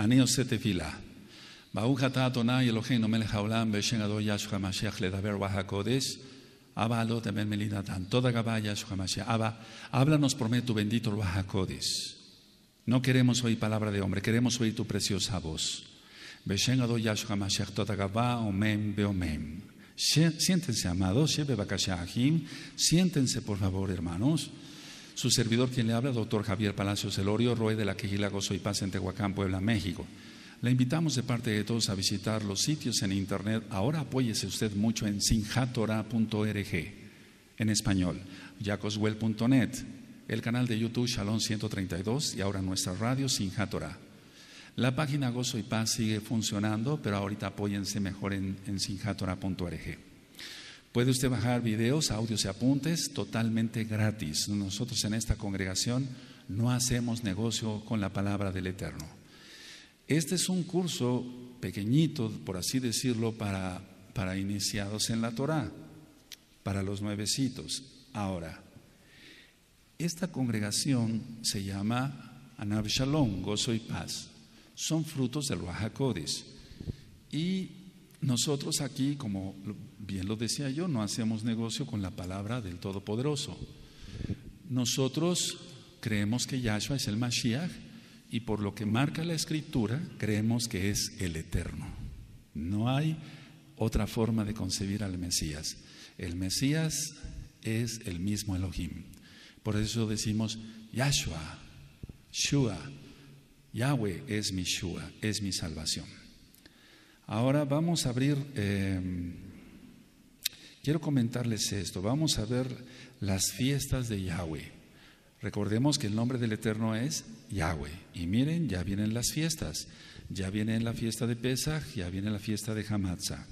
אני עושה תפילה. ברוך אתה אדוני אלוהינו le העולם בשם אדון ישוע המשיח לדבר רוח הקודש. Abba, lo también tan toda caballa su Abba, háblanos por medio tu bendito Ruajacodes. No queremos oír palabra de hombre, queremos oír tu preciosa voz. Beshen Ado Yahshua Toda Gabá, Omen Beomen. Siéntense, amados, Shebe Bakashahim. Siéntense, por favor, hermanos. Su servidor, quien le habla, doctor Javier Palacios Elorio, Roe de la Quejila Gozo y Paz en Tehuacán, Puebla, México. Le invitamos de parte de todos a visitar los sitios en internet. Ahora apóyese usted mucho en sinjatora.org en español, yacoswell.net, el canal de YouTube Shalom 132 y ahora nuestra radio Sinjatora. La página Gozo y Paz sigue funcionando, pero ahorita apóyense mejor en, en sinjatora.org. Puede usted bajar videos, audios y apuntes totalmente gratis. Nosotros en esta congregación no hacemos negocio con la palabra del Eterno. Este es un curso pequeñito, por así decirlo, para, para iniciados en la Torá, para los nuevecitos. Ahora, esta congregación se llama Anab Shalom, Gozo y Paz. Son frutos del Wahakodis. Y nosotros aquí, como bien lo decía yo, no hacemos negocio con la palabra del Todopoderoso. Nosotros creemos que Yahshua es el Mashiach y por lo que marca la escritura creemos que es el eterno. No hay otra forma de concebir al Mesías. El Mesías es el mismo Elohim. Por eso decimos Yahshua, Shua, Yahweh es mi Shua, es mi salvación. Ahora vamos a abrir... Eh, Quiero comentarles esto. Vamos a ver las fiestas de Yahweh. Recordemos que el nombre del Eterno es Yahweh. Y miren, ya vienen las fiestas. Ya viene la fiesta de Pesaj, ya viene la fiesta de Hamatza.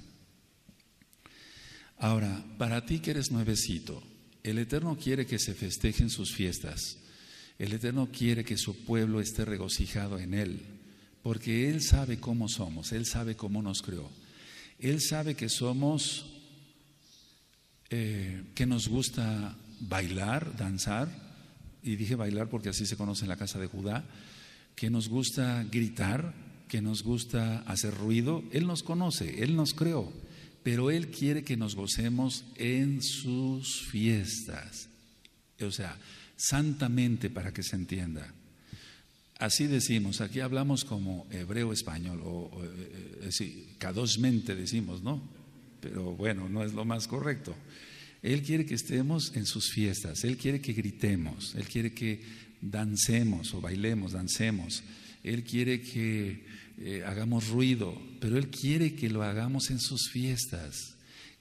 Ahora, para ti que eres nuevecito, el Eterno quiere que se festejen sus fiestas. El Eterno quiere que su pueblo esté regocijado en Él, porque Él sabe cómo somos, Él sabe cómo nos creó. Él sabe que somos eh, que nos gusta bailar, danzar, y dije bailar porque así se conoce en la casa de Judá, que nos gusta gritar, que nos gusta hacer ruido. Él nos conoce, Él nos creó, pero Él quiere que nos gocemos en sus fiestas. O sea, santamente para que se entienda. Así decimos, aquí hablamos como hebreo español, o, eh, eh, cadosmente decimos, ¿no? pero bueno, no es lo más correcto. Él quiere que estemos en sus fiestas, Él quiere que gritemos, Él quiere que dancemos o bailemos, dancemos, Él quiere que eh, hagamos ruido, pero Él quiere que lo hagamos en sus fiestas,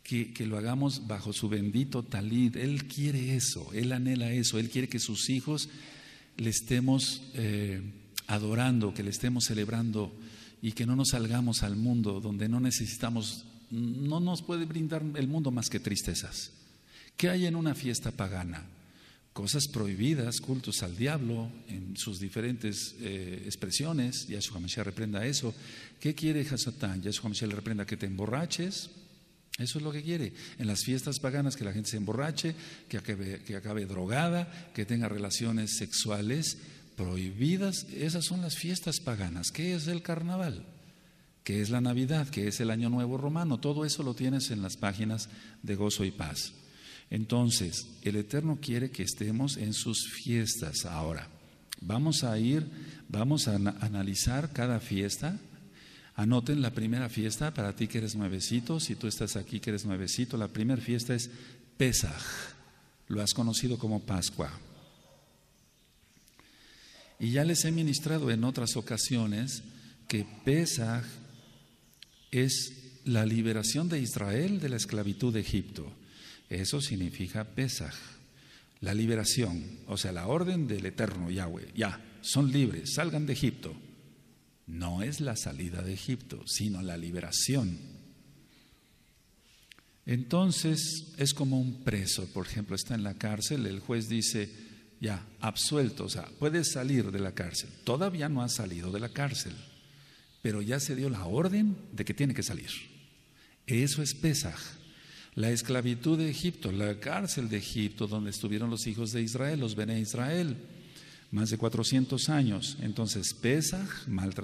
que, lo hagamos bajo su bendito talid. Él quiere eso, Él anhela eso, Él quiere que sus hijos le estemos eh, adorando, que le estemos celebrando y que no nos salgamos al mundo donde no necesitamos no nos puede brindar el mundo más que tristezas. ¿Qué hay en una fiesta pagana? Cosas prohibidas, cultos al diablo en sus diferentes eh, expresiones. Yahshua Mashiach reprenda eso. ¿Qué quiere Hasatán? Yahshua Mashiach le reprenda que te emborraches. Eso es lo que quiere. En las fiestas paganas que la gente se emborrache, que acabe drogada, que tenga relaciones sexuales prohibidas. Esas son las fiestas paganas. ¿Qué es el carnaval? que es la Navidad, que es el Año Nuevo Romano. Todo eso lo tienes en las páginas de Gozo y Paz. Entonces, el Eterno quiere que estemos en sus fiestas ahora. Vamos a ir, vamos a analizar cada fiesta. Anoten la primera fiesta para ti que eres nuevecito, si tú estás aquí que eres nuevecito, la primera fiesta es Pesaj, lo has conocido como Pascua. Y ya les he ministrado en otras ocasiones que Pesaj es la liberación de Israel de la esclavitud de Egipto. Eso significa Pesaj, la liberación, o sea, la orden del eterno Yahweh. Ya, son libres, salgan de Egipto. No es la salida de Egipto, sino la liberación. Entonces es como un preso, por ejemplo, está en la cárcel, el juez dice, ya, absuelto, o sea, puedes salir de la cárcel. Todavía no ha salido de la cárcel pero ya se dio la orden de que tiene que salir. Eso es Pesaj. La esclavitud de Egipto, la cárcel de Egipto, donde estuvieron los hijos de Israel, los Bene Israel, más de 400 años. Entonces, Pesaj, mal,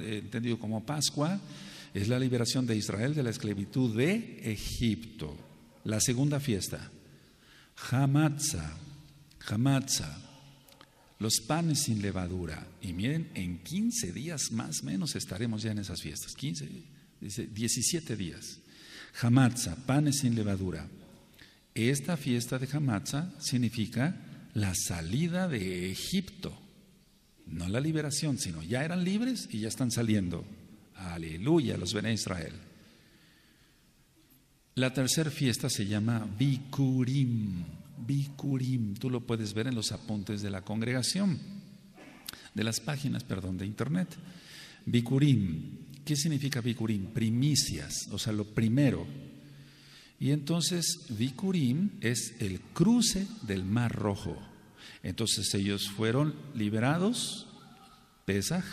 eh, entendido como Pascua, es la liberación de Israel de la esclavitud de Egipto. La segunda fiesta, Hamatza, Hamatza, los panes sin levadura. Y miren, en 15 días más o menos estaremos ya en esas fiestas. 15, 17 días. Hamatza, panes sin levadura. Esta fiesta de Hamatza significa la salida de Egipto. No la liberación, sino ya eran libres y ya están saliendo. Aleluya, los ven a Israel. La tercera fiesta se llama Bikurim. Bikurim. Tú lo puedes ver en los apuntes de la congregación, de las páginas, perdón, de internet. Bikurim. ¿Qué significa Bikurim? Primicias, o sea, lo primero. Y entonces Bikurim es el cruce del Mar Rojo. Entonces ellos fueron liberados, Pesach,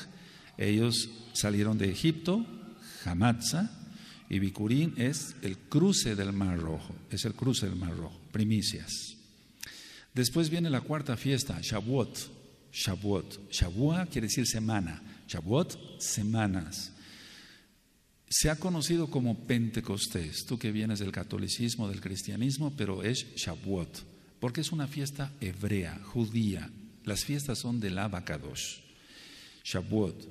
ellos salieron de Egipto, Hamatza, y Bicurín es el cruce del Mar Rojo, es el cruce del Mar Rojo, primicias. Después viene la cuarta fiesta, Shavuot. Shavuot. Shavuot quiere decir semana. Shavuot, semanas. Se ha conocido como Pentecostés, tú que vienes del catolicismo, del cristianismo, pero es Shavuot, porque es una fiesta hebrea, judía. Las fiestas son del Abacados. Shavuot.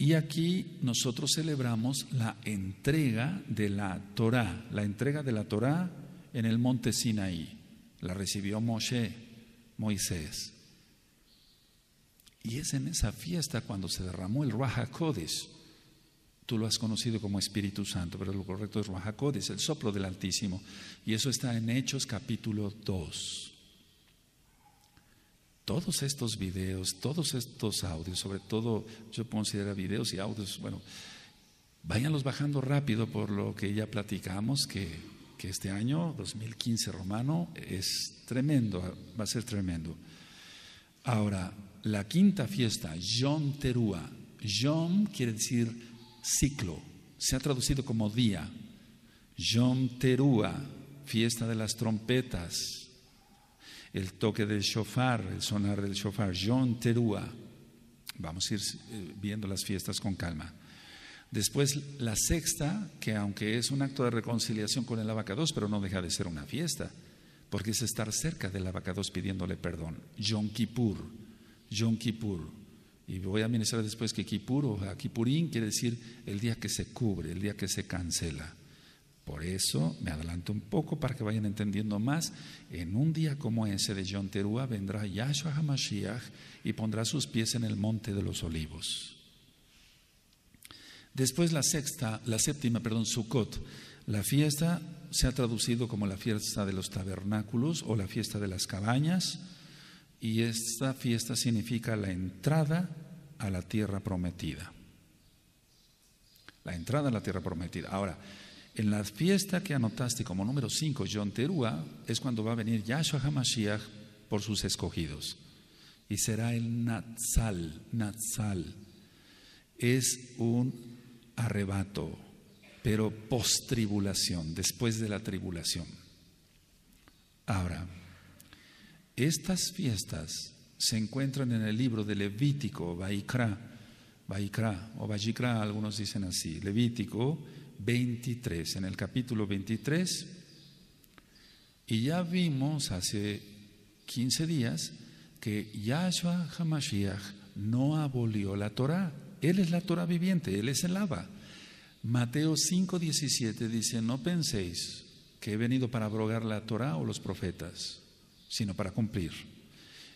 Y aquí nosotros celebramos la entrega de la Torá, la entrega de la Torá en el monte Sinaí. La recibió Moshe, Moisés. Y es en esa fiesta cuando se derramó el Ruach Tú lo has conocido como Espíritu Santo, pero lo correcto es Ruach el soplo del Altísimo. Y eso está en Hechos capítulo 2 todos estos videos, todos estos audios, sobre todo yo considero videos y audios, bueno, váyanlos bajando rápido por lo que ya platicamos, que, este año, 2015 romano, es tremendo, va a ser tremendo. Ahora, la quinta fiesta, Yom Terúa. Yom quiere decir ciclo, se ha traducido como día. Yom Terúa, fiesta de las trompetas el toque del shofar, el sonar del shofar, John Terua. Vamos a ir eh, viendo las fiestas con calma. Después la sexta, que aunque es un acto de reconciliación con el abacados, pero no deja de ser una fiesta, porque es estar cerca del abacados pidiéndole perdón. Yom Kippur, Yom Kippur. Y voy a ministrar después que Kippur o Kippurín quiere decir el día que se cubre, el día que se cancela. Por eso me adelanto un poco para que vayan entendiendo más. En un día como ese de John Terúa vendrá Yahshua HaMashiach y pondrá sus pies en el monte de los olivos. Después la sexta, la séptima, perdón, Sukkot. La fiesta se ha traducido como la fiesta de los tabernáculos o la fiesta de las cabañas. Y esta fiesta significa la entrada a la tierra prometida. La entrada a la tierra prometida. Ahora, en la fiesta que anotaste como número 5, John Terua es cuando va a venir Yahshua HaMashiach por sus escogidos. Y será el Natsal. Natsal es un arrebato, pero post-tribulación, después de la tribulación. Ahora, estas fiestas se encuentran en el libro de Levítico, Baikra, Baikra o Bajikra, algunos dicen así, Levítico 23, en el capítulo 23, y ya vimos hace 15 días que Yahshua Hamashiach no abolió la Torah. Él es la Torah viviente, Él es el Aba Mateo 5:17 dice, no penséis que he venido para abrogar la Torah o los profetas, sino para cumplir.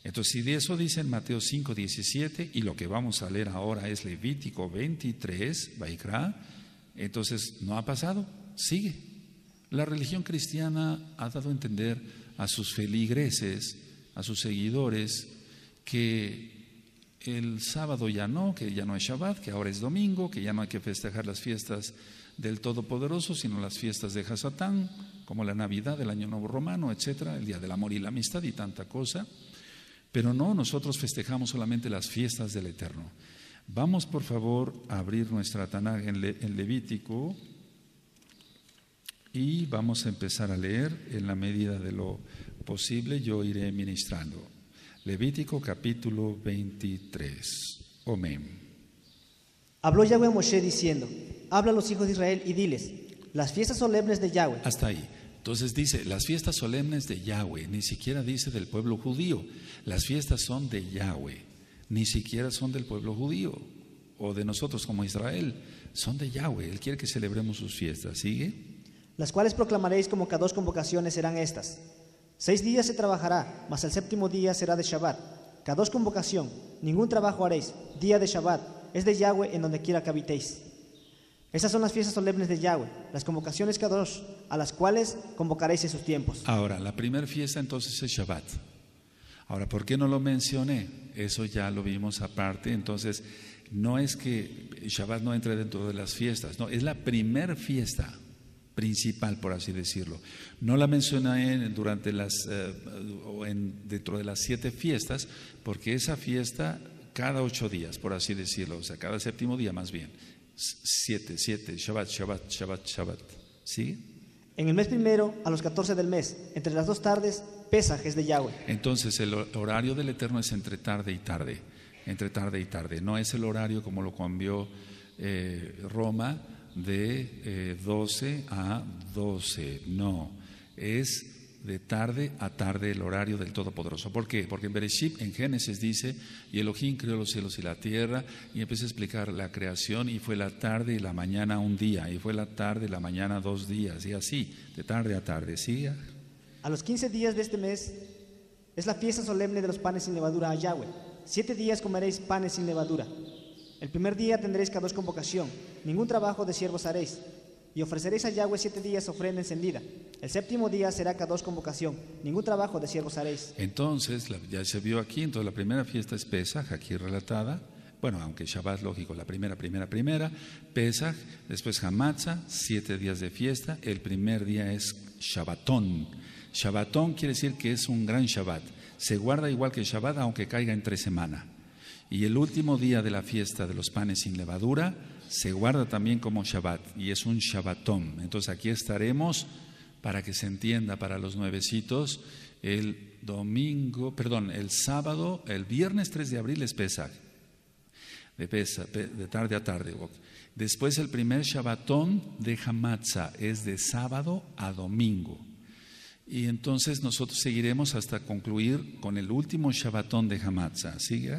Entonces, si de eso dice en Mateo 5:17 y lo que vamos a leer ahora es Levítico 23, baikra entonces, no ha pasado, sigue. La religión cristiana ha dado a entender a sus feligreses, a sus seguidores, que el sábado ya no, que ya no es Shabbat, que ahora es domingo, que ya no hay que festejar las fiestas del Todopoderoso, sino las fiestas de Hasatán, como la Navidad, el Año Nuevo Romano, etcétera, el Día del Amor y la Amistad y tanta cosa. Pero no, nosotros festejamos solamente las fiestas del Eterno. Vamos por favor a abrir nuestra Tanaj en, Levítico y vamos a empezar a leer en la medida de lo posible. Yo iré ministrando. Levítico capítulo 23. Amén. Habló Yahweh a Moshe diciendo, habla a los hijos de Israel y diles, las fiestas solemnes de Yahweh. Hasta ahí. Entonces dice, las fiestas solemnes de Yahweh, ni siquiera dice del pueblo judío, las fiestas son de Yahweh ni siquiera son del pueblo judío o de nosotros como Israel, son de Yahweh. Él quiere que celebremos sus fiestas. ¿Sigue? Las cuales proclamaréis como cada dos convocaciones serán estas. Seis días se trabajará, mas el séptimo día será de Shabbat. Cada dos convocación, ningún trabajo haréis, día de Shabbat, es de Yahweh en donde quiera que habitéis. Esas son las fiestas solemnes de Yahweh, las convocaciones cada dos, a las cuales convocaréis esos tiempos. Ahora, la primera fiesta entonces es Shabbat. Ahora, ¿por qué no lo mencioné? Eso ya lo vimos aparte. Entonces, no es que Shabbat no entre dentro de las fiestas, no, es la primer fiesta principal, por así decirlo. No la mencioné durante las, eh, o en, dentro de las siete fiestas, porque esa fiesta cada ocho días, por así decirlo, o sea, cada séptimo día más bien. Siete, siete, Shabbat, Shabbat, Shabbat, Shabbat. ¿Sí? En el mes primero, a los 14 del mes, entre las dos tardes, de Entonces el horario del Eterno es entre tarde y tarde, entre tarde y tarde. No es el horario como lo cambió eh, Roma de 12 eh, a 12, no, es de tarde a tarde el horario del Todopoderoso. ¿Por qué? Porque en Bereshit, en Génesis dice, y Elohim creó los cielos y la tierra, y empieza a explicar la creación, y fue la tarde y la mañana un día, y fue la tarde y la mañana dos días, y así, de tarde a tarde, ¿sí? A los 15 días de este mes es la fiesta solemne de los panes sin levadura a Yahweh. Siete días comeréis panes sin levadura. El primer día tendréis cada dos convocación, ningún trabajo de siervos haréis. Y ofreceréis a Yahweh siete días ofrenda encendida. El séptimo día será cada dos convocación, ningún trabajo de siervos haréis. Entonces, ya se vio aquí, entonces la primera fiesta es Pesaj, aquí relatada. Bueno, aunque Shabbat, lógico, la primera, primera, primera. Pesaj, después Hamatzah, siete días de fiesta. El primer día es Shabbatón Shabbatón quiere decir que es un gran Shabbat. Se guarda igual que Shabbat aunque caiga entre semana. Y el último día de la fiesta de los panes sin levadura se guarda también como Shabbat y es un Shabbatón. Entonces aquí estaremos para que se entienda para los nuevecitos el domingo, perdón, el sábado, el viernes 3 de abril es Pesach. De, tarde a tarde. Después el primer Shabbatón de Hamadza es de sábado a domingo. Y entonces nosotros seguiremos hasta concluir con el último Shabbatón de Hamatza. ¿Sigue?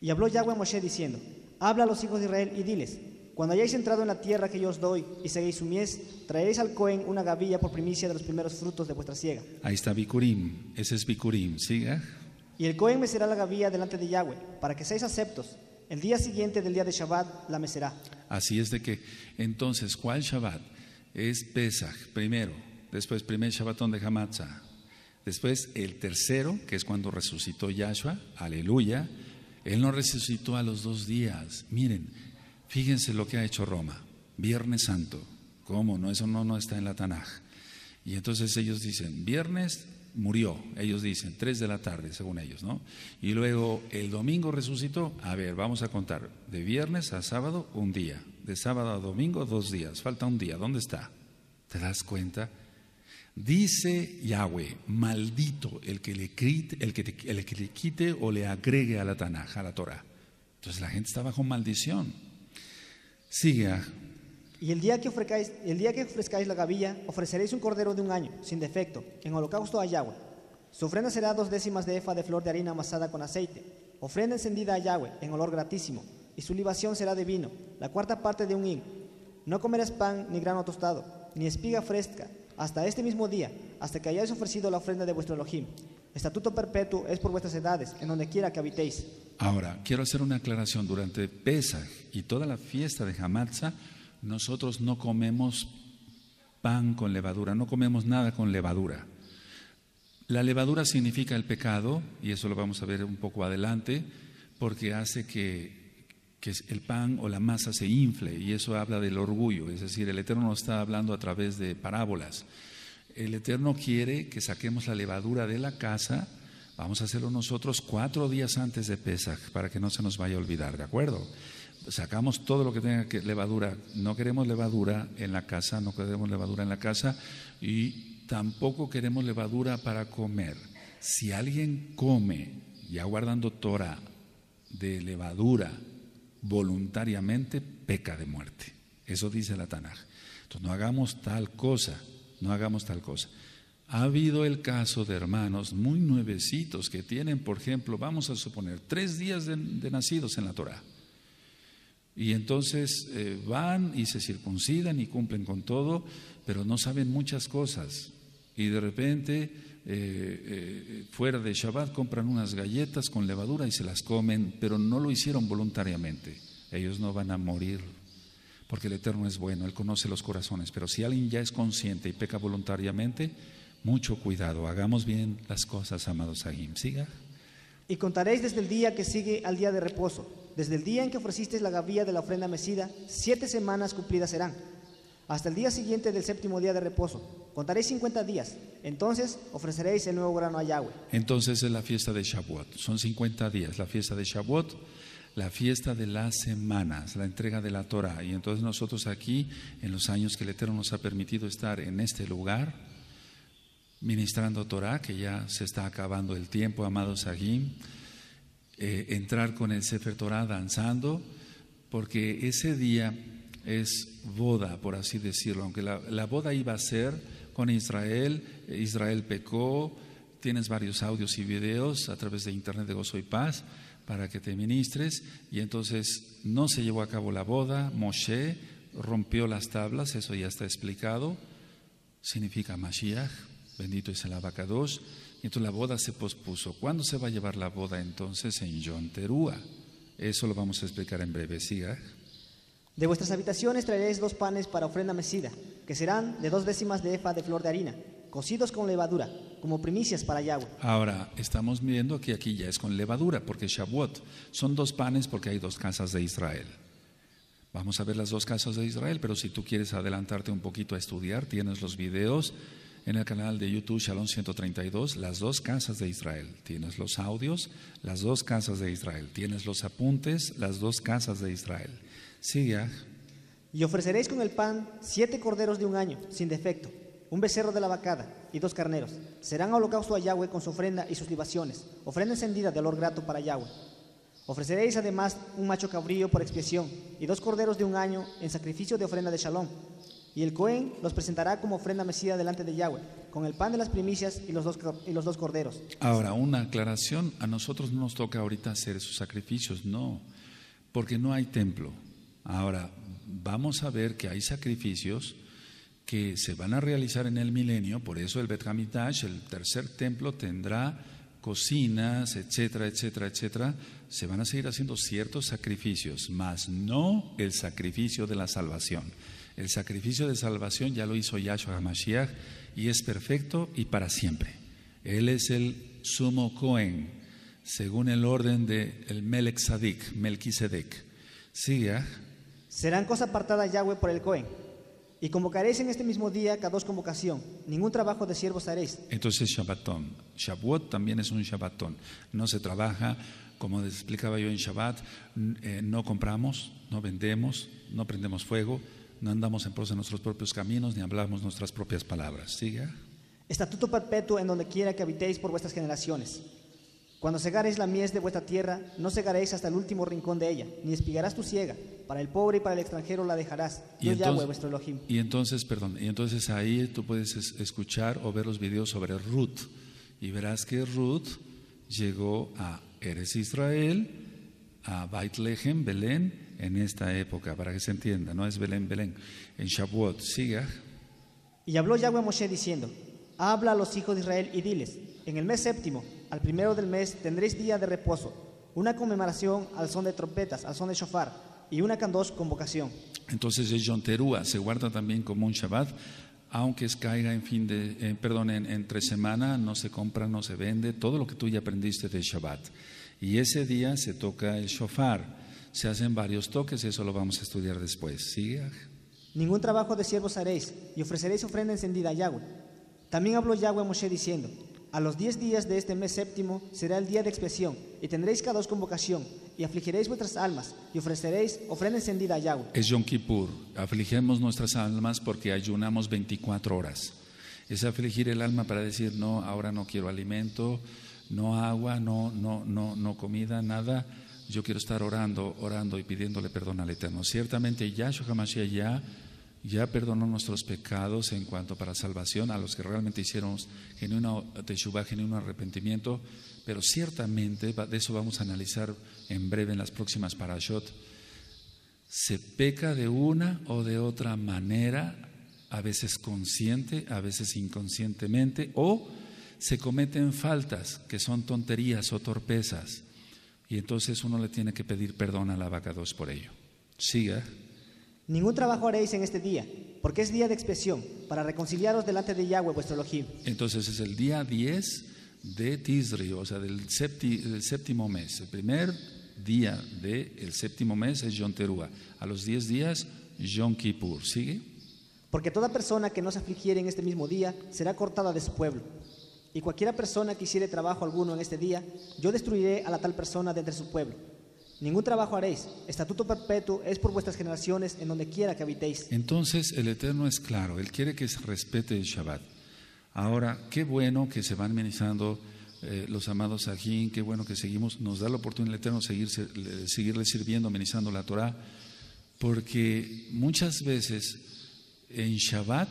Y habló Yahweh a Moshe diciendo, habla a los hijos de Israel y diles, cuando hayáis entrado en la tierra que yo os doy y seguís su mies, traeréis al Cohen una gavilla por primicia de los primeros frutos de vuestra siega. Ahí está Bikurim, ese es Bikurim, Siga. Y el Cohen mecerá la gavilla delante de Yahweh, para que seáis aceptos. El día siguiente del día de Shabbat la mecerá. Así es de que, entonces, ¿cuál Shabbat? Es Pesach, primero después primer Shabbatón de Hamatza, después el tercero, que es cuando resucitó Yahshua, aleluya, él no resucitó a los dos días. Miren, fíjense lo que ha hecho Roma, Viernes Santo, ¿cómo? No, eso no, no está en la Tanaj. Y entonces ellos dicen, viernes murió, ellos dicen, tres de la tarde, según ellos, ¿no? Y luego el domingo resucitó, a ver, vamos a contar, de viernes a sábado un día, de sábado a domingo dos días, falta un día, ¿dónde está? ¿Te das cuenta? Dice Yahweh, maldito el que le quite, o le agregue a la tanaja, a la Torah. Entonces la gente está bajo maldición. Sigue. Y el día que ofrezcáis, el día que ofrezcáis la gavilla, ofreceréis un cordero de un año, sin defecto, en holocausto a Yahweh. Su ofrenda será dos décimas de efa de flor de harina amasada con aceite, ofrenda encendida a Yahweh, en olor gratísimo, y su libación será de vino, la cuarta parte de un hin. No comerás pan ni grano tostado, ni espiga fresca, hasta este mismo día, hasta que hayáis ofrecido la ofrenda de vuestro Elohim. Estatuto perpetuo es por vuestras edades, en donde quiera que habitéis. Ahora, quiero hacer una aclaración. Durante Pesach y toda la fiesta de Hamatza, nosotros no comemos pan con levadura, no comemos nada con levadura. La levadura significa el pecado, y eso lo vamos a ver un poco adelante, porque hace que que el pan o la masa se infle, y eso habla del orgullo, es decir, el Eterno no está hablando a través de parábolas. El Eterno quiere que saquemos la levadura de la casa, vamos a hacerlo nosotros cuatro días antes de Pesach, para que no se nos vaya a olvidar, ¿de acuerdo? Sacamos todo lo que tenga que, levadura, no queremos levadura en la casa, no queremos levadura en la casa, y tampoco queremos levadura para comer. Si alguien come, ya guardando Torah, de levadura, voluntariamente peca de muerte. Eso dice la Tanaj. Entonces, no hagamos tal cosa, no hagamos tal cosa. Ha habido el caso de hermanos muy nuevecitos que tienen, por ejemplo, vamos a suponer, tres días de, nacidos en la Torah. Y entonces eh, van y se circuncidan y cumplen con todo, pero no saben muchas cosas. Y de repente eh, eh, fuera de Shabbat compran unas galletas con levadura y se las comen, pero no lo hicieron voluntariamente. Ellos no van a morir, porque el Eterno es bueno, Él conoce los corazones, pero si alguien ya es consciente y peca voluntariamente, mucho cuidado, hagamos bien las cosas, amados Sahim. Siga. Y contaréis desde el día que sigue al día de reposo, desde el día en que ofrecisteis la gavilla de la ofrenda mecida, siete semanas cumplidas serán hasta el día siguiente del séptimo día de reposo. Contaréis 50 días. Entonces ofreceréis el nuevo grano a Yahweh. Entonces es la fiesta de Shavuot. Son 50 días. La fiesta de Shavuot, la fiesta de las semanas, la entrega de la Torah. Y entonces nosotros aquí, en los años que el Eterno nos ha permitido estar en este lugar, ministrando Torah, que ya se está acabando el tiempo, amados Agim, eh, entrar con el Sefer Torah danzando, porque ese día es boda, por así decirlo, aunque la, boda iba a ser con Israel, Israel pecó, tienes varios audios y videos a través de internet de Gozo y Paz para que te ministres, y entonces no se llevó a cabo la boda, Moshe rompió las tablas, eso ya está explicado, significa Mashiach, bendito es el abacados, y entonces la boda se pospuso. ¿Cuándo se va a llevar la boda entonces en Yonterúa? Eso lo vamos a explicar en breve, siga. Ah? De vuestras habitaciones traeréis dos panes para ofrenda mecida, que serán de dos décimas de efa de flor de harina, cocidos con levadura, como primicias para Yahweh. Ahora, estamos viendo que aquí ya es con levadura, porque Shavuot son dos panes porque hay dos casas de Israel. Vamos a ver las dos casas de Israel, pero si tú quieres adelantarte un poquito a estudiar, tienes los videos en el canal de YouTube Shalom 132, las dos casas de Israel. Tienes los audios, las dos casas de Israel. Tienes los apuntes, las dos casas de Israel. Y ofreceréis con el pan siete corderos de un año, sin defecto, un becerro de la vacada y dos carneros. Serán holocausto a Yahweh con su ofrenda y sus libaciones, ofrenda encendida de olor grato para Yahweh. Ofreceréis además un macho cabrío por expiación y dos corderos de un año en sacrificio de ofrenda de Shalom. Y el Cohen los presentará como ofrenda mecida delante de Yahweh, con el pan de las primicias y los, dos, y los dos corderos. Ahora, una aclaración, a nosotros no nos toca ahorita hacer esos sacrificios, no, porque no hay templo. Ahora, vamos a ver que hay sacrificios que se van a realizar en el milenio, por eso el Bet el tercer templo, tendrá cocinas, etcétera, etcétera, etcétera. Se van a seguir haciendo ciertos sacrificios, mas no el sacrificio de la salvación. El sacrificio de salvación ya lo hizo Yahshua HaMashiach y es perfecto y para siempre. Él es el sumo Cohen, según el orden del el Melech ¿ah? Serán cosa apartada Yahweh por el Cohen. Y convocaréis en este mismo día cada dos convocación. Ningún trabajo de siervos haréis. Entonces Shabbatón. Shabbat también es un Shabbatón. No se trabaja, como explicaba yo en Shabbat, eh, no compramos, no vendemos, no prendemos fuego, no andamos en pos de nuestros propios caminos, ni hablamos nuestras propias palabras. Siga. Estatuto perpetuo en donde quiera que habitéis por vuestras generaciones. Cuando segaréis la mies de vuestra tierra, no segaréis hasta el último rincón de ella, ni espigarás tu ciega. Para el pobre y para el extranjero la dejarás. Yo vuestro Y entonces, perdón, y entonces ahí tú puedes escuchar o ver los videos sobre Ruth. Y verás que Ruth llegó a Eres Israel, a Baitlehem, Belén, en esta época, para que se entienda, no es Belén, Belén. En Shavuot, siga. Ah. Y habló Yahweh a Moshe diciendo: Habla a los hijos de Israel y diles: En el mes séptimo al primero del mes tendréis día de reposo, una conmemoración al son de trompetas, al son de shofar y una con vocación Entonces el Yonterúa se guarda también como un Shabbat, aunque caiga en fin de, perdón, entre semana, no se compra, no se vende, todo lo que tú ya aprendiste de Shabbat. Y ese día se toca el shofar, se hacen varios toques, eso lo vamos a estudiar después. ¿Sigue? Ningún trabajo de siervos haréis y ofreceréis ofrenda encendida a Yahweh. También habló Yahweh a Moshe diciendo, a los diez días de este mes séptimo será el día de expiación, y tendréis cada dos convocación, y afligiréis vuestras almas, y ofreceréis ofrenda encendida a Yahweh. Es Yom Kippur, afligemos nuestras almas porque ayunamos 24 horas. Es afligir el alma para decir, no, ahora no quiero alimento, no agua, no, no, no, no comida, nada. Yo quiero estar orando, orando y pidiéndole perdón al Eterno. Ciertamente Yahshua Hamashiach ya ya perdonó nuestros pecados en cuanto para salvación a los que realmente hicieron genuino teshuva, un arrepentimiento, pero ciertamente, de eso vamos a analizar en breve en las próximas parashot, se peca de una o de otra manera, a veces consciente, a veces inconscientemente, o se cometen faltas que son tonterías o torpezas, y entonces uno le tiene que pedir perdón a la vaca dos por ello. Siga. Ningún trabajo haréis en este día, porque es día de expresión, para reconciliaros delante de Yahweh vuestro Elohim. Entonces es el día 10 de Tisri, o sea, del, séptimo mes. El primer día del séptimo mes es Yom Teruah. A los 10 días, Yom Kippur. ¿Sigue? Porque toda persona que no se afligiere en este mismo día será cortada de su pueblo. Y cualquiera persona que hiciere trabajo alguno en este día, yo destruiré a la tal persona de su pueblo Ningún trabajo haréis. Estatuto perpetuo es por vuestras generaciones en donde quiera que habitéis. Entonces el Eterno es claro, Él quiere que se respete el Shabbat. Ahora, qué bueno que se van amenizando eh, los amados Sajín. qué bueno que seguimos, nos da la oportunidad el Eterno seguir, seguirle sirviendo, amenizando la Torah, porque muchas veces en Shabbat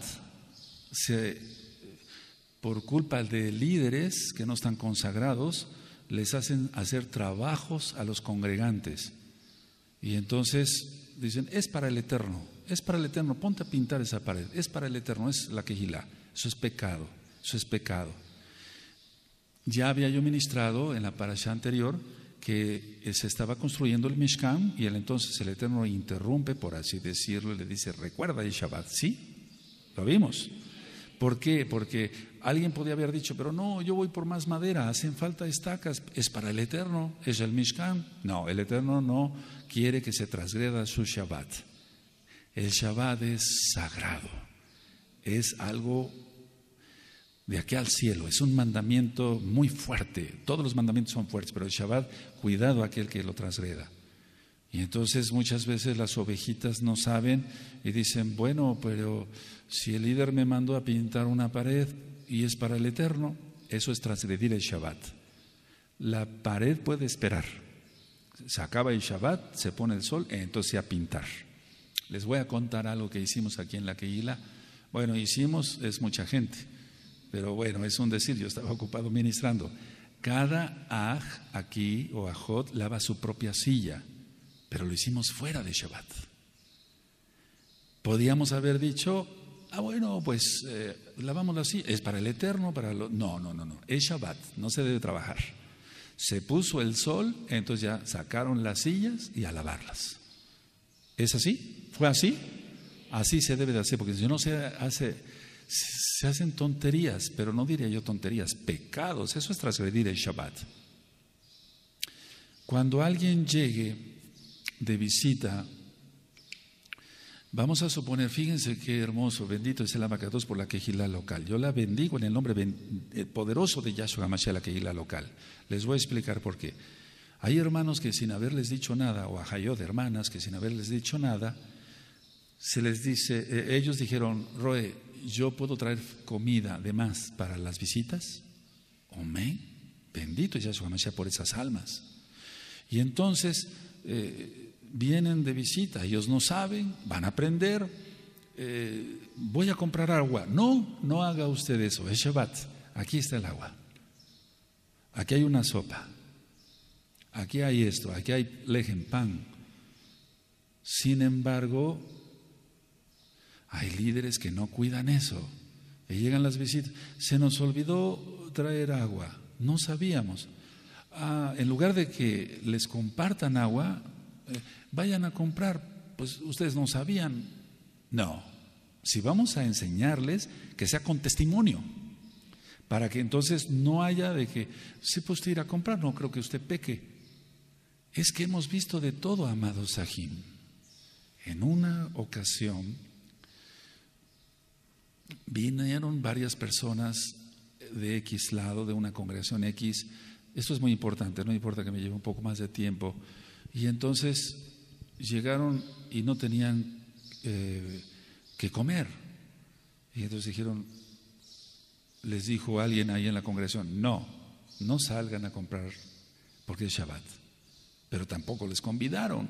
por culpa de líderes que no están consagrados, les hacen hacer trabajos a los congregantes. Y entonces dicen, es para el Eterno, es para el Eterno, ponte a pintar esa pared, es para el Eterno, es la quejilá, eso es pecado, eso es pecado. Ya había yo ministrado en la parasha anterior que se estaba construyendo el Mishkan y el entonces el Eterno interrumpe, por así decirlo, y le dice, recuerda el Shabbat, ¿sí? Lo vimos. ¿Por qué? Porque alguien podía haber dicho, pero no, yo voy por más madera, hacen falta estacas, es para el Eterno, es el Mishkan. No, el Eterno no quiere que se transgreda su Shabbat. El Shabbat es sagrado, es algo de aquí al cielo, es un mandamiento muy fuerte, todos los mandamientos son fuertes, pero el Shabbat, cuidado aquel que lo transgreda. Y entonces muchas veces las ovejitas no saben y dicen, bueno, pero si el líder me mandó a pintar una pared y es para el eterno, eso es transgredir el Shabbat. La pared puede esperar. Se acaba el Shabbat, se pone el sol, entonces a pintar. Les voy a contar algo que hicimos aquí en la Keila. Bueno, hicimos, es mucha gente, pero bueno, es un decir, yo estaba ocupado ministrando. Cada aj aquí o ajot lava su propia silla pero lo hicimos fuera de Shabbat. Podíamos haber dicho, ah, bueno, pues lavamos eh, lavámoslo así, es para el eterno, para No, no, no, no, es Shabbat, no se debe trabajar. Se puso el sol, entonces ya sacaron las sillas y a lavarlas. ¿Es así? ¿Fue así? Así se debe de hacer, porque si no se hace, se hacen tonterías, pero no diría yo tonterías, pecados, eso es trasgredir el Shabbat. Cuando alguien llegue de visita. Vamos a suponer, fíjense qué hermoso, bendito es el Abacados por la quejila local. Yo la bendigo en el nombre eh, poderoso de Yahshua Mashiach, la quejila local. Les voy a explicar por qué. Hay hermanos que sin haberles dicho nada, o a de hermanas que sin haberles dicho nada, se les dice, eh, ellos dijeron, Roe, yo puedo traer comida de más para las visitas. Amén. Bendito es Yahshua Mashiach por esas almas. Y entonces, eh, vienen de visita, ellos no saben, van a aprender, eh, voy a comprar agua. No, no haga usted eso, es Shabbat, aquí está el agua, aquí hay una sopa, aquí hay esto, aquí hay lejen pan. Sin embargo, hay líderes que no cuidan eso. Y llegan las visitas. Se nos olvidó traer agua. No sabíamos. Ah, en lugar de que les compartan agua, eh, vayan a comprar, pues ustedes no sabían. No, si vamos a enseñarles, que sea con testimonio, para que entonces no haya de que, se pues usted ir a comprar, no creo que usted peque. Es que hemos visto de todo, amado Sahim. En una ocasión vinieron varias personas de X lado, de una congregación X. Esto es muy importante, no importa que me lleve un poco más de tiempo. Y entonces llegaron y no tenían eh, que comer. Y entonces dijeron, les dijo alguien ahí en la congregación, no, no salgan a comprar porque es Shabbat. Pero tampoco les convidaron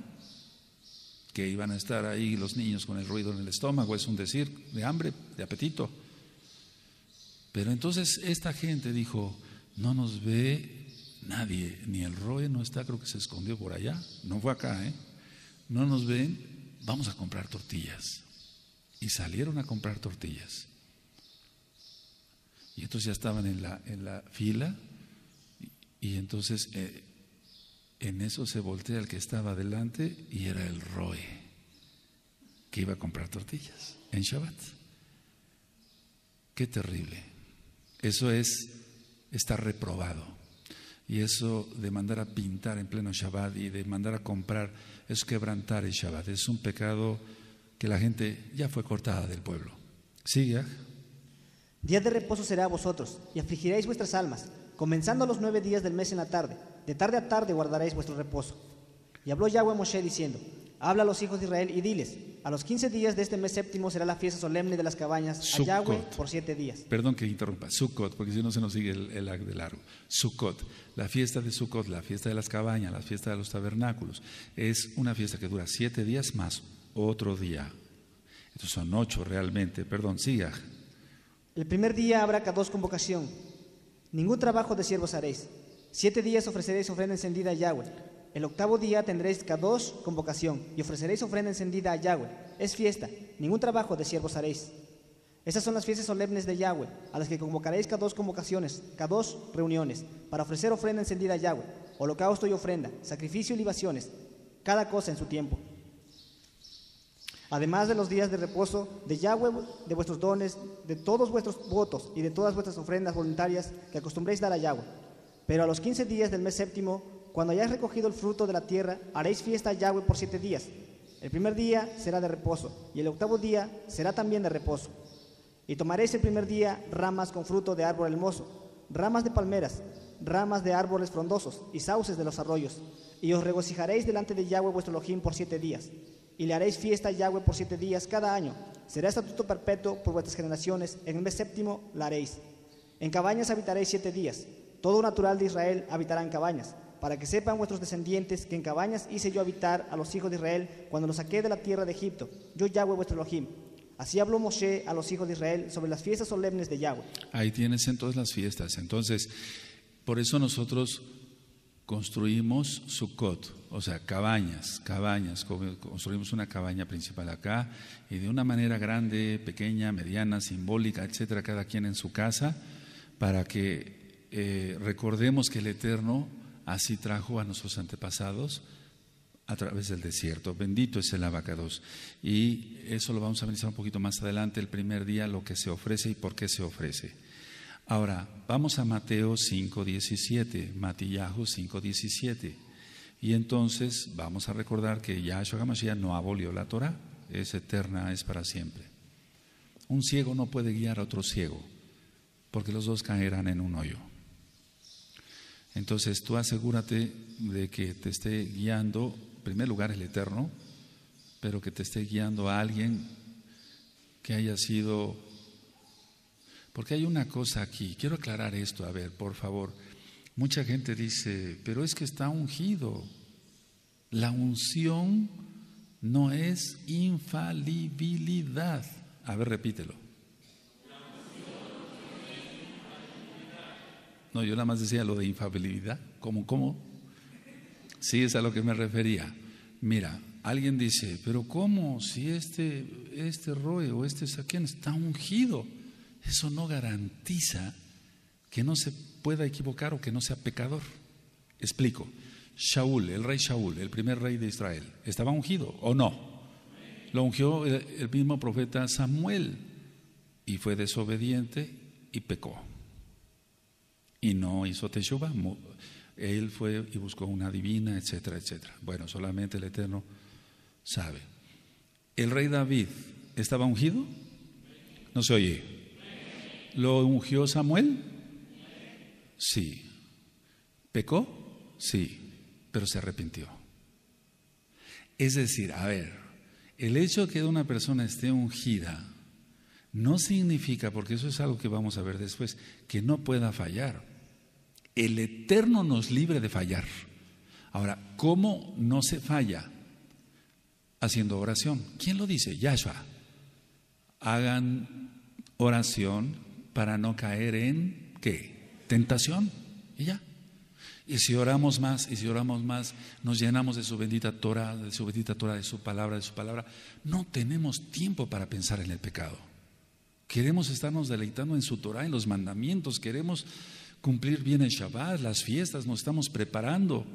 que iban a estar ahí los niños con el ruido en el estómago, es un decir, de hambre, de apetito. Pero entonces esta gente dijo, no nos ve Nadie, ni el Roe no está, creo que se escondió por allá, no fue acá, ¿eh? No nos ven, vamos a comprar tortillas. Y salieron a comprar tortillas. Y entonces ya estaban en la, en la fila y, entonces eh, en eso se voltea el que estaba adelante y era el Roe que iba a comprar tortillas en Shabbat. Qué terrible. Eso es, estar reprobado. Y eso de mandar a pintar en pleno Shabbat y de mandar a comprar es quebrantar el Shabbat. Es un pecado que la gente ya fue cortada del pueblo. Sigue. Día de reposo será a vosotros y afligiréis vuestras almas, comenzando los nueve días del mes en la tarde. De tarde a tarde guardaréis vuestro reposo. Y habló Yahweh Moshe diciendo, habla a los hijos de Israel y diles, a los 15 días de este mes séptimo será la fiesta solemne de las cabañas a Yahweh por siete días. Perdón que interrumpa, Sukkot, porque si no se nos sigue el, el, de largo. Sukkot, la fiesta de Sukkot, la fiesta de las cabañas, la fiesta de los tabernáculos, es una fiesta que dura siete días más otro día. Estos son ocho realmente, perdón, siga. El primer día habrá cada dos convocación. Ningún trabajo de siervos haréis. Siete días ofreceréis ofrenda encendida a Yahweh. El octavo día tendréis cada dos convocación y ofreceréis ofrenda encendida a Yahweh. Es fiesta, ningún trabajo de siervos haréis. Esas son las fiestas solemnes de Yahweh, a las que convocaréis cada dos convocaciones, cada dos reuniones, para ofrecer ofrenda encendida a Yahweh, holocausto y ofrenda, sacrificio y libaciones, cada cosa en su tiempo. Además de los días de reposo de Yahweh, de vuestros dones, de todos vuestros votos y de todas vuestras ofrendas voluntarias que acostumbréis dar a Yahweh. Pero a los 15 días del mes séptimo cuando hayáis recogido el fruto de la tierra, haréis fiesta a Yahweh por siete días. El primer día será de reposo, y el octavo día será también de reposo. Y tomaréis el primer día ramas con fruto de árbol hermoso, ramas de palmeras, ramas de árboles frondosos y sauces de los arroyos, y os regocijaréis delante de Yahweh vuestro Elohim por siete días. Y le haréis fiesta a Yahweh por siete días cada año. Será estatuto perpetuo por vuestras generaciones. En el mes séptimo la haréis. En cabañas habitaréis siete días. Todo natural de Israel habitará en cabañas para que sepan vuestros descendientes que en cabañas hice yo habitar a los hijos de Israel cuando los saqué de la tierra de Egipto. Yo Yahweh vuestro Elohim. Así habló Moshe a los hijos de Israel sobre las fiestas solemnes de Yahweh. Ahí tienes en todas las fiestas. Entonces, por eso nosotros construimos Sukkot, o sea, cabañas, cabañas. Construimos una cabaña principal acá y de una manera grande, pequeña, mediana, simbólica, etcétera, cada quien en su casa, para que eh, recordemos que el Eterno Así trajo a nuestros antepasados a través del desierto. Bendito es el abacados. Y eso lo vamos a analizar un poquito más adelante, el primer día, lo que se ofrece y por qué se ofrece. Ahora, vamos a Mateo 5.17, Matillahu 5.17. Y entonces vamos a recordar que Yahshua HaMashiach no abolió la Torah, es eterna, es para siempre. Un ciego no puede guiar a otro ciego, porque los dos caerán en un hoyo. Entonces tú asegúrate de que te esté guiando, en primer lugar el Eterno, pero que te esté guiando a alguien que haya sido... Porque hay una cosa aquí, quiero aclarar esto, a ver, por favor. Mucha gente dice, pero es que está ungido. La unción no es infalibilidad. A ver, repítelo. No, yo nada más decía lo de infabilidad. ¿Cómo, cómo? Sí, es a lo que me refería. Mira, alguien dice, pero ¿cómo si este, este Roe o este saquén está ungido? Eso no garantiza que no se pueda equivocar o que no sea pecador. Explico. Shaul, el rey Shaul, el primer rey de Israel, ¿estaba ungido o no? Lo ungió el mismo profeta Samuel y fue desobediente y pecó y no hizo Teshuvah. Él fue y buscó una divina, etcétera, etcétera. Bueno, solamente el Eterno sabe. El rey David estaba ungido. No se oye. ¿Lo ungió Samuel? Sí. ¿Pecó? Sí, pero se arrepintió. Es decir, a ver, el hecho de que una persona esté ungida no significa, porque eso es algo que vamos a ver después, que no pueda fallar. El Eterno nos libre de fallar. Ahora, ¿cómo no se falla? Haciendo oración. ¿Quién lo dice? Yahshua. Hagan oración para no caer en qué? Tentación. Y ya. Y si oramos más, y si oramos más, nos llenamos de su bendita Torah, de su bendita Torah, de su palabra, de su palabra. No tenemos tiempo para pensar en el pecado. Queremos estarnos deleitando en su Torah, en los mandamientos. Queremos cumplir bien el Shabbat, las fiestas, nos estamos preparando.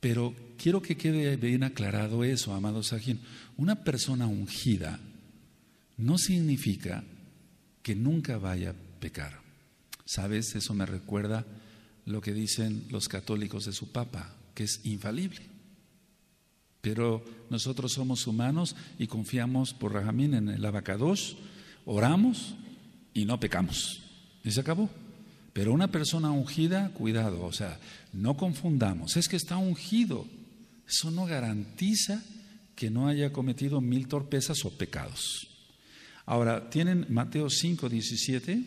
Pero quiero que quede bien aclarado eso, amado Sajín. Una persona ungida no significa que nunca vaya a pecar. ¿Sabes? Eso me recuerda lo que dicen los católicos de su Papa, que es infalible. Pero nosotros somos humanos y confiamos por Rajamín en el abacados, oramos y no pecamos. Y se acabó. Pero una persona ungida, cuidado, o sea, no confundamos, es que está ungido. Eso no garantiza que no haya cometido mil torpezas o pecados. Ahora, ¿tienen Mateo 5, 17?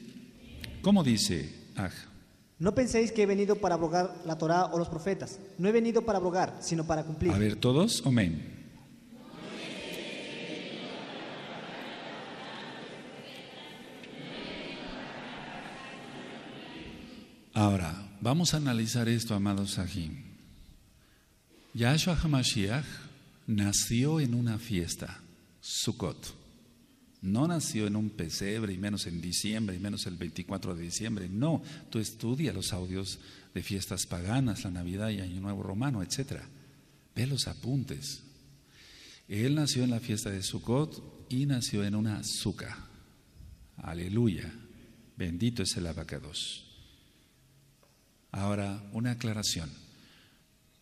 ¿Cómo dice? Ah. No penséis que he venido para abrogar la Torah o los profetas. No he venido para abrogar, sino para cumplir. A ver, todos, amén. Ahora, vamos a analizar esto, amados Sahim. Yahshua HaMashiach nació en una fiesta, Sukkot. No nació en un pesebre, y menos en diciembre, y menos el 24 de diciembre. No, tú estudia los audios de fiestas paganas, la Navidad y Año Nuevo Romano, etc. Ve los apuntes. Él nació en la fiesta de Sukkot y nació en una suka. Aleluya. Bendito es el abacados. Ahora, una aclaración.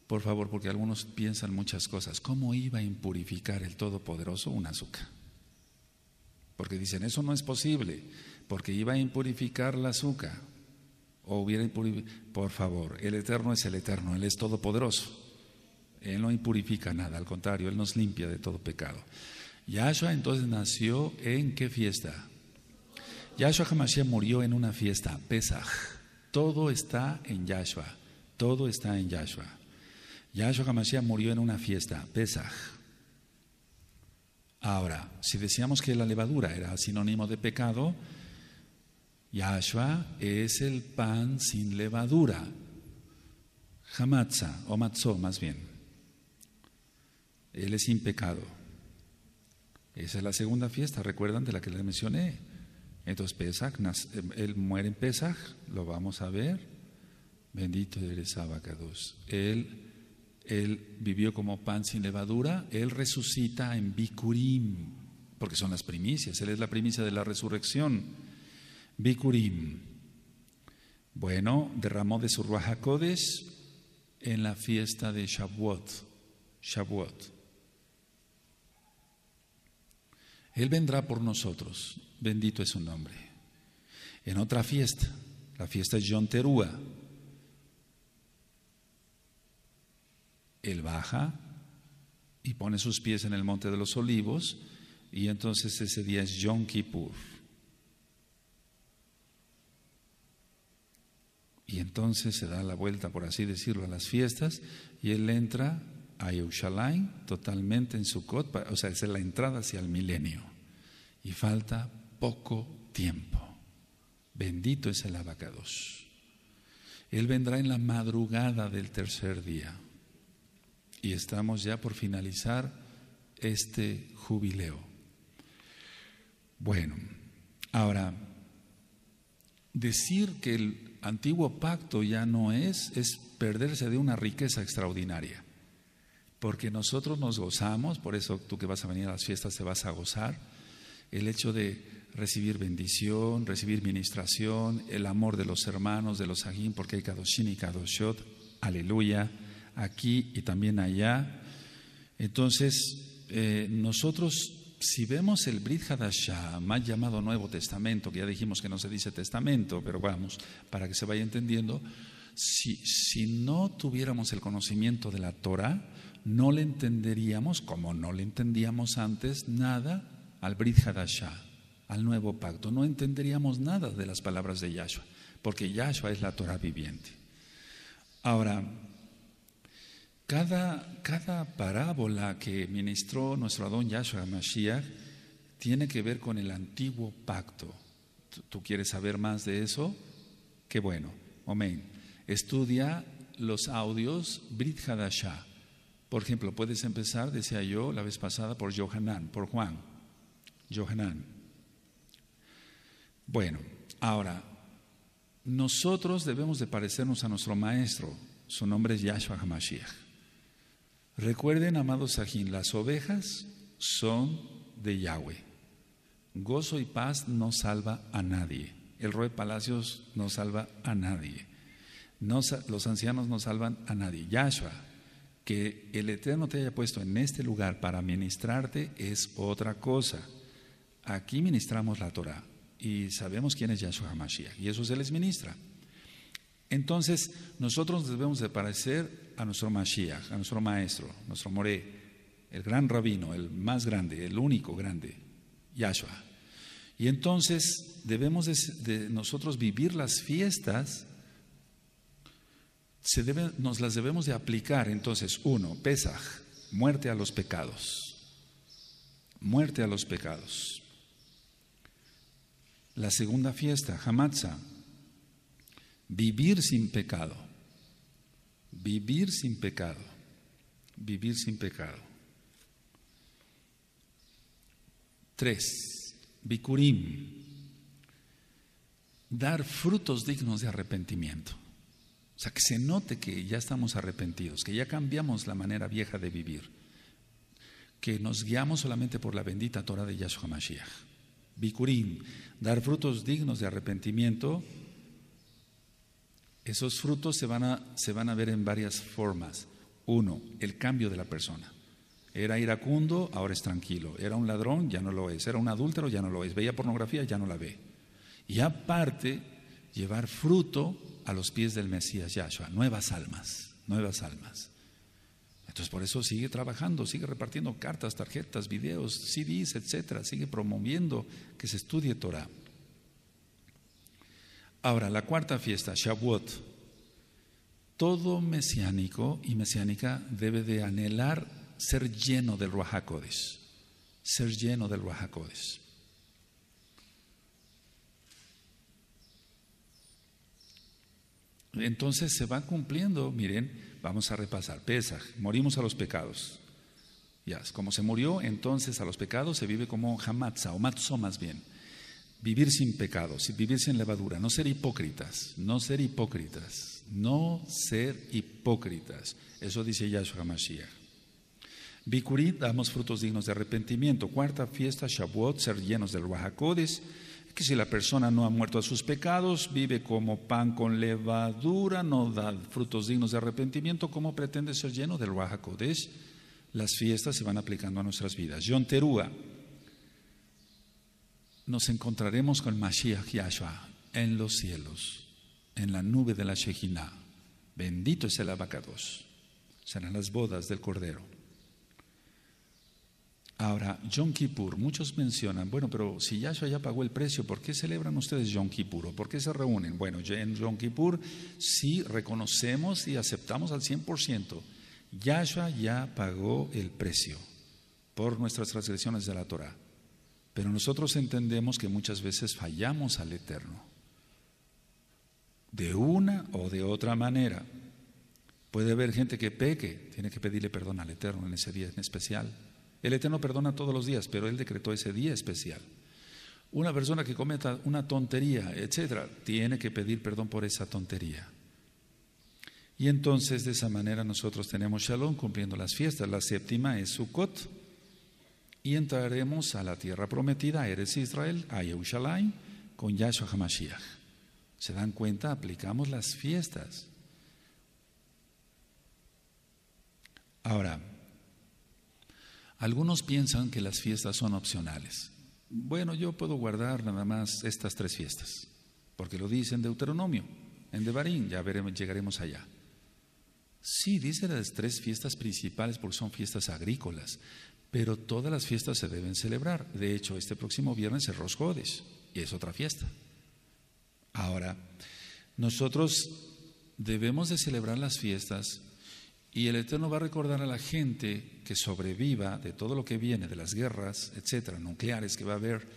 Por favor, porque algunos piensan muchas cosas. ¿Cómo iba a impurificar el Todopoderoso un azúcar? Porque dicen, eso no es posible, porque iba a impurificar la azúcar. O hubiera Por favor, el Eterno es el Eterno, Él es Todopoderoso. Él no impurifica nada, al contrario, Él nos limpia de todo pecado. Yahshua entonces nació en qué fiesta? Yahshua Hamashiach murió en una fiesta, Pesaj. Todo está en Yahshua. Todo está en Yahshua. Yahshua Hamashiach murió en una fiesta, Pesach. Ahora, si decíamos que la levadura era sinónimo de pecado, Yahshua es el pan sin levadura. Hamatzah o Matzo, más bien. Él es sin pecado. Esa es la segunda fiesta, ¿recuerdan de la que les mencioné? Entonces Pesach, eh, él muere en Pesach, lo vamos a ver. Bendito eres Abacados. Él, él vivió como pan sin levadura, él resucita en Bikurim, porque son las primicias, él es la primicia de la resurrección. Bikurim. Bueno, derramó de su Ruajacodes en la fiesta de Shavuot. Shavuot. Él vendrá por nosotros, bendito es su nombre. En otra fiesta, la fiesta es John Terúa, Él baja y pone sus pies en el monte de los olivos y entonces ese día es Yom Kippur. Y entonces se da la vuelta, por así decirlo, a las fiestas y él entra a Yerushalayim, totalmente en su Sukkot, o sea, es la entrada hacia el milenio. Y falta poco tiempo. Bendito es el abacados. Él vendrá en la madrugada del tercer día. Y estamos ya por finalizar este jubileo. Bueno, ahora, decir que el antiguo pacto ya no es, es perderse de una riqueza extraordinaria porque nosotros nos gozamos, por eso tú que vas a venir a las fiestas te vas a gozar, el hecho de recibir bendición, recibir ministración, el amor de los hermanos, de los ajín, porque hay kadoshin y Kadoshot, aleluya, aquí y también allá. Entonces, eh, nosotros, si vemos el Brit Hadashah, más llamado Nuevo Testamento, que ya dijimos que no se dice testamento, pero vamos, para que se vaya entendiendo, si, si no tuviéramos el conocimiento de la Torah, no le entenderíamos, como no le entendíamos antes, nada al Brit Hadashah, al nuevo pacto. No entenderíamos nada de las palabras de Yahshua, porque Yahshua es la Torah viviente. Ahora, cada, cada parábola que ministró nuestro Adón Yahshua Mashiach tiene que ver con el antiguo pacto. ¿Tú, quieres saber más de eso? Qué bueno. Amén. Estudia los audios Brit Hadashah por ejemplo, puedes empezar, decía yo la vez pasada, por Johanán, por Juan. Johanán. Bueno, ahora, nosotros debemos de parecernos a nuestro Maestro. Su nombre es Yahshua HaMashiach. Recuerden, amados Sajín, las ovejas son de Yahweh. Gozo y paz no salva a nadie. El de Palacios no salva a nadie. los ancianos no salvan a nadie. Yahshua que el Eterno te haya puesto en este lugar para ministrarte es otra cosa. Aquí ministramos la Torah y sabemos quién es Yahshua Mashiach, y eso se les ministra. Entonces, nosotros debemos de parecer a nuestro Mashiach, a nuestro maestro, nuestro Moré, el gran rabino, el más grande, el único grande, Yahshua. Y entonces debemos de nosotros vivir las fiestas nos las debemos de aplicar entonces, uno, Pesaj, muerte a los pecados, muerte a los pecados. La segunda fiesta, Hamatza, vivir sin pecado, vivir sin pecado, vivir sin pecado. Tres, Bikurim, dar frutos dignos de arrepentimiento. O sea, que se note que ya estamos arrepentidos, que ya cambiamos la manera vieja de vivir, que nos guiamos solamente por la bendita Torah de Yahshua Mashiach. Bikurim, dar frutos dignos de arrepentimiento, esos frutos se van a, se van a ver en varias formas. Uno, el cambio de la persona. Era iracundo, ahora es tranquilo. Era un ladrón, ya no lo es. Era un adúltero, ya no lo es. Veía pornografía, ya no la ve. Y aparte, llevar fruto a los pies del Mesías Yahshua, nuevas almas, nuevas almas. Entonces por eso sigue trabajando, sigue repartiendo cartas, tarjetas, videos, CDs, etcétera, sigue promoviendo que se estudie Torah. Ahora, la cuarta fiesta, Shavuot. Todo mesiánico y mesiánica debe de anhelar ser lleno del Ruach ser lleno del Ruach Entonces se van cumpliendo, miren, vamos a repasar, Pesaj, morimos a los pecados. Ya, como se murió entonces a los pecados, se vive como hamatza o matzo más bien. Vivir sin pecados, vivir sin levadura, no ser hipócritas, no ser hipócritas, no ser hipócritas. Eso dice Yahshua Mashiach. Bikurit, damos frutos dignos de arrepentimiento. Cuarta fiesta, Shavuot, ser llenos del Ruajacodes que si la persona no ha muerto a sus pecados, vive como pan con levadura, no da frutos dignos de arrepentimiento, ¿cómo pretende ser lleno del Las fiestas se van aplicando a nuestras vidas. John Terúa, nos encontraremos con Mashiach Yahshua en los cielos, en la nube de la Shekinah. Bendito es el abacados. Serán las bodas del Cordero. Ahora, Yom Kippur, muchos mencionan, bueno, pero si Yahshua ya pagó el precio, ¿por qué celebran ustedes Yom Kippur? ¿O por qué se reúnen? Bueno, en Yom Kippur sí reconocemos y aceptamos al 100%. Yahshua ya pagó el precio por nuestras transgresiones de la Torah. Pero nosotros entendemos que muchas veces fallamos al Eterno. De una o de otra manera. Puede haber gente que peque, tiene que pedirle perdón al Eterno en ese día en especial el Eterno perdona todos los días, pero Él decretó ese día especial. Una persona que cometa una tontería, etcétera, tiene que pedir perdón por esa tontería. Y entonces de esa manera nosotros tenemos Shalom cumpliendo las fiestas. La séptima es Sukkot. Y entraremos a la tierra prometida, Eres Israel, a Yerushalayim, con Yahshua HaMashiach. ¿Se dan cuenta? Aplicamos las fiestas. Ahora, algunos piensan que las fiestas son opcionales. Bueno, yo puedo guardar nada más estas tres fiestas, porque lo dice en Deuteronomio, en Devarim, ya veremos, llegaremos allá. Sí, dice las tres fiestas principales porque son fiestas agrícolas, pero todas las fiestas se deben celebrar. De hecho, este próximo viernes es Rosjodes y es otra fiesta. Ahora, nosotros debemos de celebrar las fiestas y el Eterno va a recordar a la gente que sobreviva de todo lo que viene, de las guerras, etcétera, nucleares que va a haber,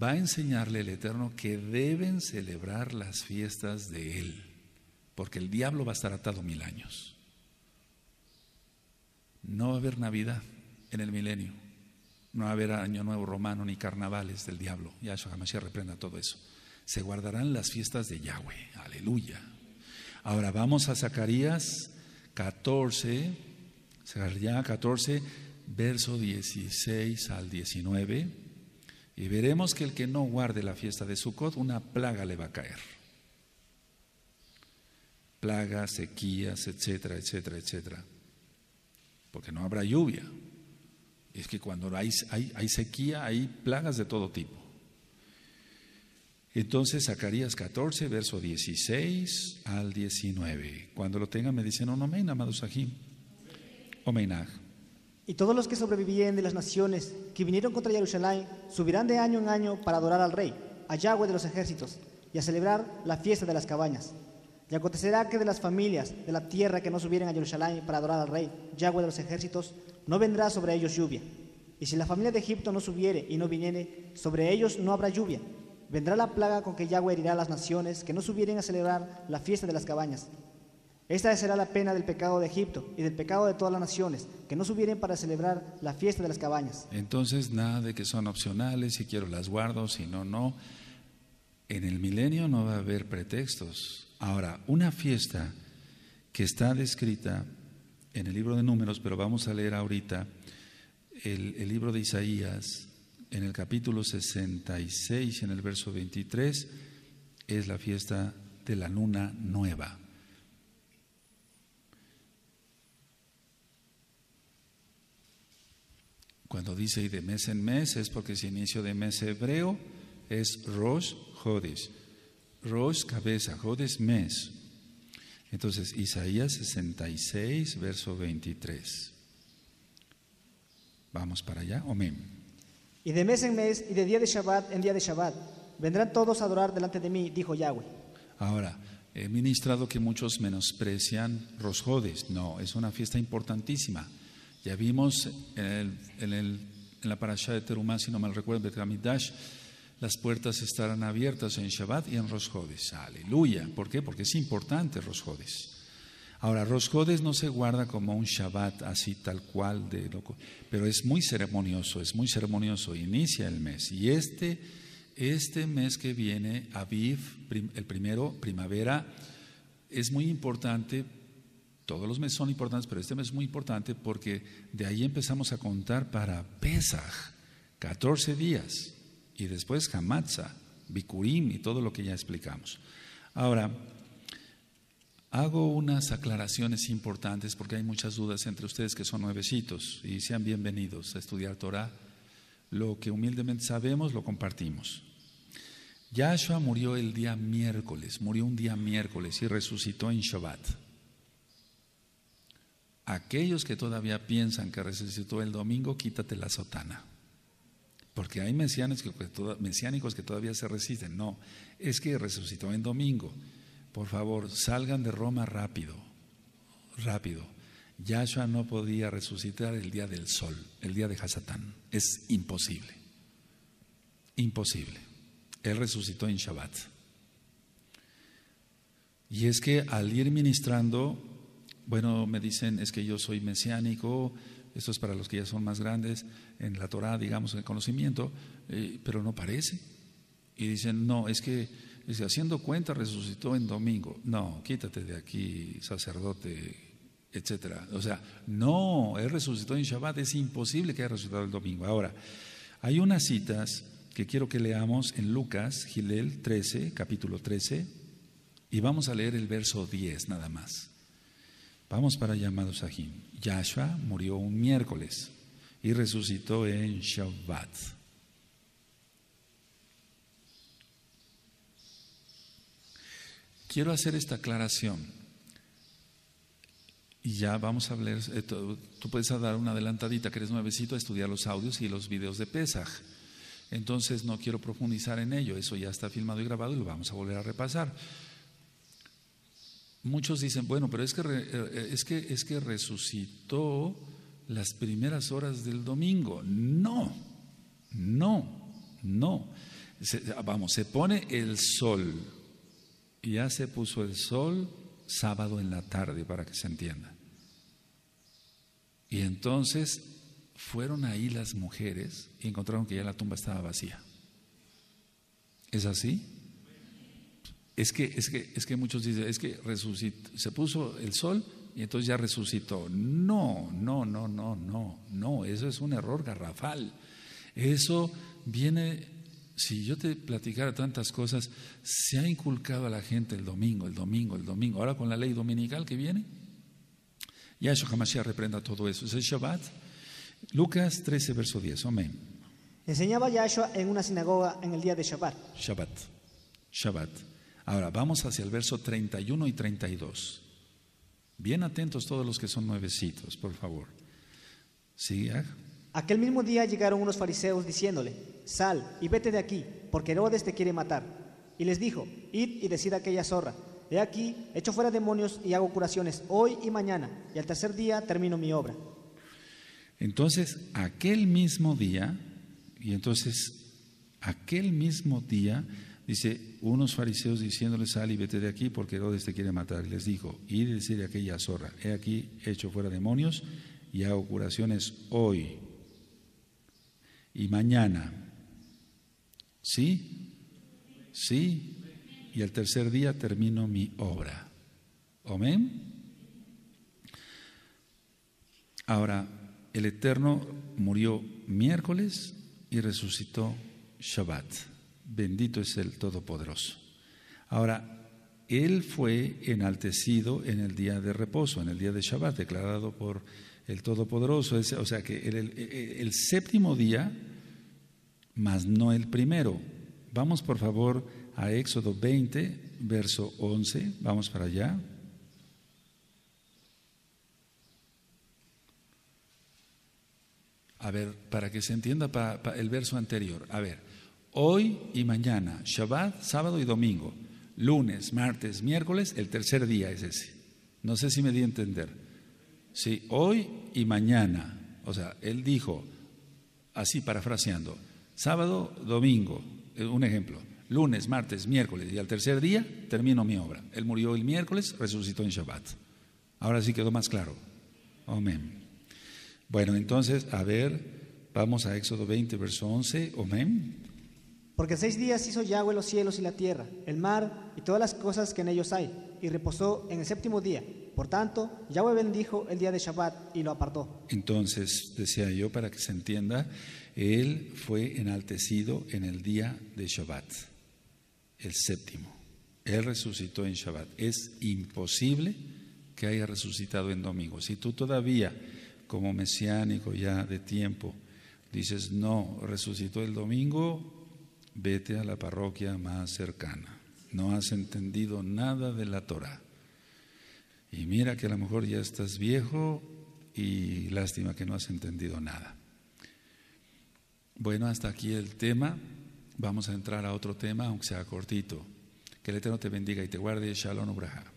va a enseñarle el Eterno que deben celebrar las fiestas de Él, porque el diablo va a estar atado mil años. No va a haber Navidad en el milenio, no va a haber Año Nuevo Romano ni carnavales del diablo. Yahshua se reprenda todo eso. Se guardarán las fiestas de Yahweh, aleluya. Ahora vamos a Zacarías 14, ya 14, verso 16 al 19, y veremos que el que no guarde la fiesta de Sucot, una plaga le va a caer. Plagas, sequías, etcétera, etcétera, etcétera. Porque no habrá lluvia. Es que cuando hay, hay sequía hay plagas de todo tipo. Entonces, Zacarías 14, verso 16 al 19. Cuando lo tengan, me dicen, no, amén, amados Sahim. Y todos los que sobrevivían de las naciones que vinieron contra Jerusalén subirán de año en año para adorar al rey, a Yahweh de los ejércitos, y a celebrar la fiesta de las cabañas. Y acontecerá que de las familias de la tierra que no subieren a Jerusalén para adorar al rey, Yahweh de los ejércitos, no vendrá sobre ellos lluvia. Y si la familia de Egipto no subiere y no viniere, sobre ellos no habrá lluvia Vendrá la plaga con que Yahweh herirá a las naciones que no subieren a celebrar la fiesta de las cabañas. Esta será la pena del pecado de Egipto y del pecado de todas las naciones que no subieren para celebrar la fiesta de las cabañas. Entonces, nada de que son opcionales, si quiero las guardo, si no, no. En el milenio no va a haber pretextos. Ahora, una fiesta que está descrita en el libro de números, pero vamos a leer ahorita el, el libro de Isaías, en el capítulo 66, en el verso 23, es la fiesta de la luna nueva. Cuando dice y de mes en mes es porque si inicio de mes hebreo es Rosh Jodes. Rosh cabeza, Jodes mes. Entonces Isaías 66, verso 23. Vamos para allá. Amén. Y de mes en mes y de día de Shabbat en día de Shabbat vendrán todos a adorar delante de mí, dijo Yahweh. Ahora, he ministrado que muchos menosprecian Rosjodes. No, es una fiesta importantísima. Ya vimos en, el, en, la parasha de Terumá, si no mal recuerdo, Kamidash, las puertas estarán abiertas en Shabbat y en roshodes Aleluya. ¿Por qué? Porque es importante roshodes Ahora, Roscodes no se guarda como un Shabbat así tal cual, de loco, pero es muy ceremonioso, es muy ceremonioso. Inicia el mes. Y este, este mes que viene, Aviv, el primero, primavera, es muy importante. Todos los meses son importantes, pero este mes es muy importante porque de ahí empezamos a contar para Pesaj, 14 días, y después Hamatza, Bikurim y todo lo que ya explicamos. Ahora, Hago unas aclaraciones importantes porque hay muchas dudas entre ustedes que son nuevecitos y sean bienvenidos a estudiar Torah. Lo que humildemente sabemos lo compartimos. Yahshua murió el día miércoles, murió un día miércoles y resucitó en Shabbat. Aquellos que todavía piensan que resucitó el domingo, quítate la sotana. Porque hay mesiánicos que, que todavía se resisten. No, es que resucitó en domingo por favor, salgan de Roma rápido, rápido. Yahshua no podía resucitar el día del sol, el día de Hasatán. Es imposible, imposible. Él resucitó en Shabbat. Y es que al ir ministrando, bueno, me dicen, es que yo soy mesiánico, esto es para los que ya son más grandes en la Torah, digamos, en el conocimiento, eh, pero no parece. Y dicen, no, es que Dice, haciendo cuenta, resucitó en domingo. No, quítate de aquí, sacerdote, etcétera. O sea, no, él resucitó en Shabbat, es imposible que haya resucitado el domingo. Ahora, hay unas citas que quiero que leamos en Lucas, Gilel 13, capítulo 13, y vamos a leer el verso 10 nada más. Vamos para a Jim. Yahshua murió un miércoles y resucitó en Shabbat. Quiero hacer esta aclaración. Y ya vamos a hablar, eh, tú, puedes dar una adelantadita que eres nuevecito a estudiar los audios y los videos de Pesaj. Entonces no quiero profundizar en ello, eso ya está filmado y grabado y lo vamos a volver a repasar. Muchos dicen, bueno, pero es que, eh, es que, es que resucitó las primeras horas del domingo. No, no, no. vamos, se pone el sol ya se puso el sol sábado en la tarde, para que se entienda. Y entonces fueron ahí las mujeres y encontraron que ya la tumba estaba vacía. ¿Es así? Es que, es que, es que muchos dicen, es que se puso el sol y entonces ya resucitó. No, no, no, no, no, no, eso es un error garrafal. Eso viene si yo te platicara tantas cosas, se ha inculcado a la gente el domingo, el domingo, el domingo. Ahora con la ley dominical que viene, jamás se reprenda todo eso. Es el Shabbat. Lucas 13, verso 10. Amén. Enseñaba Yahshua en una sinagoga en el día de Shabbat. Shabbat. Shabbat. Ahora vamos hacia el verso 31 y 32. Bien atentos todos los que son nuevecitos, por favor. Sigue. Aquel mismo día llegaron unos fariseos diciéndole, sal y vete de aquí, porque Herodes te quiere matar. Y les dijo, id y decid a aquella zorra, he aquí, echo fuera demonios y hago curaciones hoy y mañana, y al tercer día termino mi obra. Entonces, aquel mismo día, y entonces, aquel mismo día, dice, unos fariseos diciéndole, sal y vete de aquí, porque Herodes te quiere matar. les dijo, id y decid a aquella zorra, he aquí, echo fuera demonios y hago curaciones hoy y mañana. ¿Sí? ¿Sí? Y el tercer día termino mi obra. Amén. Ahora, el Eterno murió miércoles y resucitó Shabbat. Bendito es el Todopoderoso. Ahora, Él fue enaltecido en el día de reposo, en el día de Shabbat, declarado por el Todopoderoso. o sea que eh, eh, el, séptimo día, mas no el primero. Vamos por favor a Éxodo 20, verso 11. Vamos para allá. A ver, para que se entienda el verso anterior. A ver, hoy y mañana, Shabbat, sábado y domingo, lunes, martes, miércoles, el tercer día es ese. No sé si me di a entender. Sí, hoy y mañana. O sea, él dijo, así parafraseando, sábado, domingo, eh, un ejemplo, lunes, martes, miércoles y al tercer día termino mi obra. Él murió el miércoles, resucitó en Shabbat. Ahora sí quedó más claro. Amén. Bueno, entonces, a ver, vamos a Éxodo 20, verso 11. Amén. Porque seis días hizo Yahweh los cielos y la tierra, el mar y todas las cosas que en ellos hay, y reposó en el séptimo día. Por tanto, Yahweh bendijo el día de Shabbat y lo apartó. Entonces, decía yo, para que se entienda, él fue enaltecido en el día de Shabbat, el séptimo. Él resucitó en Shabbat. Es imposible que haya resucitado en domingo. Si tú todavía, como mesiánico ya de tiempo, dices, no, resucitó el domingo, vete a la parroquia más cercana. No has entendido nada de la Torah. Y mira que a lo mejor ya estás viejo y lástima que no has entendido nada. Bueno, hasta aquí el tema. Vamos a entrar a otro tema, aunque sea cortito. Que el Eterno te bendiga y te guarde. Shalom Ubrajá